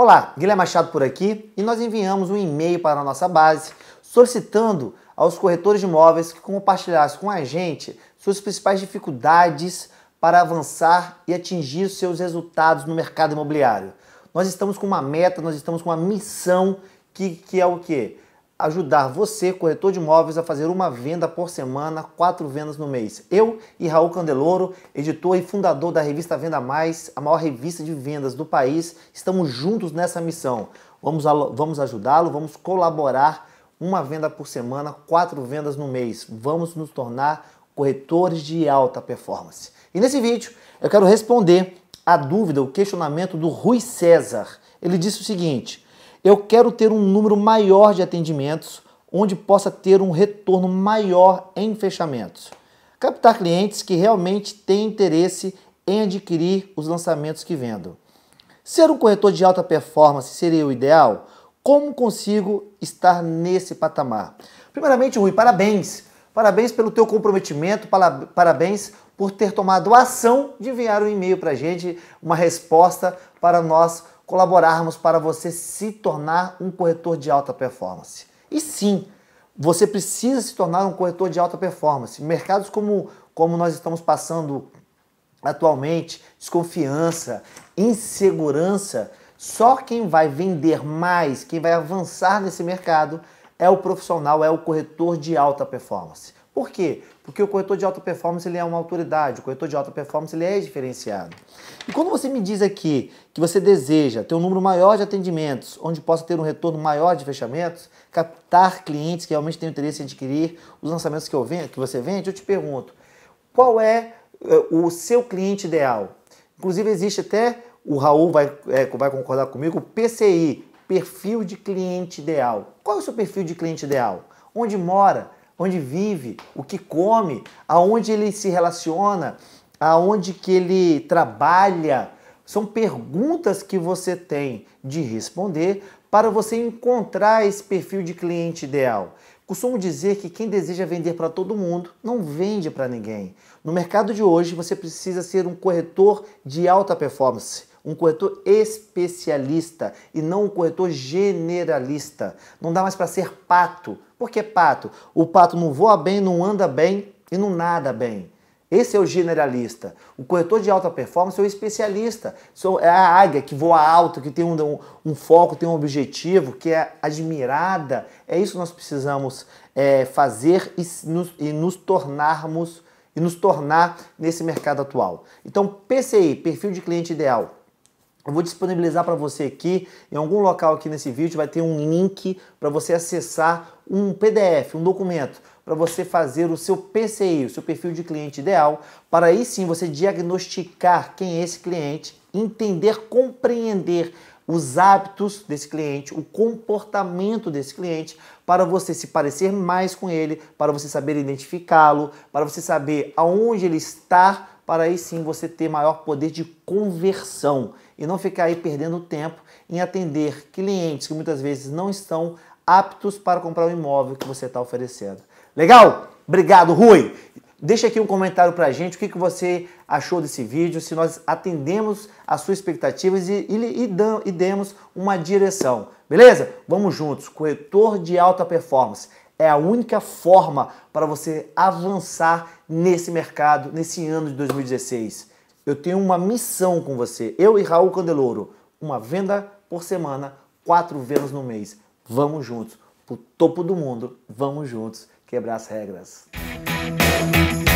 Olá, Guilherme Machado por aqui e nós enviamos um e-mail para a nossa base solicitando aos corretores de imóveis que compartilhassem com a gente suas principais dificuldades para avançar e atingir seus resultados no mercado imobiliário. Nós estamos com uma meta, nós estamos com uma missão que, que é o quê? ajudar você, corretor de imóveis, a fazer uma venda por semana, quatro vendas no mês. Eu e Raul Candeloro, editor e fundador da revista Venda Mais, a maior revista de vendas do país, estamos juntos nessa missão. Vamos, vamos ajudá-lo, vamos colaborar. Uma venda por semana, quatro vendas no mês. Vamos nos tornar corretores de alta performance. E nesse vídeo eu quero responder a dúvida, o questionamento do Rui César. Ele disse o seguinte eu quero ter um número maior de atendimentos, onde possa ter um retorno maior em fechamentos. Captar clientes que realmente têm interesse em adquirir os lançamentos que vendo. Ser um corretor de alta performance seria o ideal? Como consigo estar nesse patamar? Primeiramente, Rui, parabéns. Parabéns pelo teu comprometimento, parabéns por ter tomado a ação de enviar um e-mail para a gente, uma resposta para nós colaborarmos para você se tornar um corretor de alta performance. E sim, você precisa se tornar um corretor de alta performance. Mercados como, como nós estamos passando atualmente, desconfiança, insegurança, só quem vai vender mais, quem vai avançar nesse mercado é o profissional, é o corretor de alta performance. Por quê? Porque o corretor de alta performance ele é uma autoridade, o corretor de alta performance ele é diferenciado. E quando você me diz aqui que você deseja ter um número maior de atendimentos, onde possa ter um retorno maior de fechamentos, captar clientes que realmente têm interesse em adquirir os lançamentos que, eu vendo, que você vende, eu te pergunto, qual é, é o seu cliente ideal? Inclusive existe até, o Raul vai, é, vai concordar comigo, o PCI, perfil de cliente ideal. Qual é o seu perfil de cliente ideal? Onde mora? onde vive, o que come, aonde ele se relaciona, aonde que ele trabalha. São perguntas que você tem de responder para você encontrar esse perfil de cliente ideal. Costumo dizer que quem deseja vender para todo mundo não vende para ninguém. No mercado de hoje, você precisa ser um corretor de alta performance, um corretor especialista e não um corretor generalista. Não dá mais para ser pato. Por que pato? O pato não voa bem, não anda bem e não nada bem. Esse é o generalista. O corretor de alta performance é o especialista. É a águia que voa alto, que tem um, um foco, tem um objetivo, que é admirada. É isso que nós precisamos é, fazer e nos, e nos tornarmos e nos tornar nesse mercado atual. Então, PCI, perfil de cliente ideal. Eu vou disponibilizar para você aqui, em algum local aqui nesse vídeo, vai ter um link para você acessar um PDF, um documento para você fazer o seu PCI, o seu perfil de cliente ideal, para aí sim você diagnosticar quem é esse cliente, entender, compreender os hábitos desse cliente, o comportamento desse cliente, para você se parecer mais com ele, para você saber identificá-lo, para você saber aonde ele está, para aí sim você ter maior poder de conversão e não ficar aí perdendo tempo em atender clientes que muitas vezes não estão aptos para comprar o imóvel que você está oferecendo. Legal? Obrigado, Rui. Deixa aqui um comentário pra gente, o que, que você achou desse vídeo, se nós atendemos as suas expectativas e, e, e, e demos uma direção. Beleza? Vamos juntos. Corretor de alta performance é a única forma para você avançar nesse mercado, nesse ano de 2016. Eu tenho uma missão com você, eu e Raul Candelouro. Uma venda por semana, quatro vendas no mês. Vamos juntos para o topo do mundo. Vamos juntos quebrar as regras. Música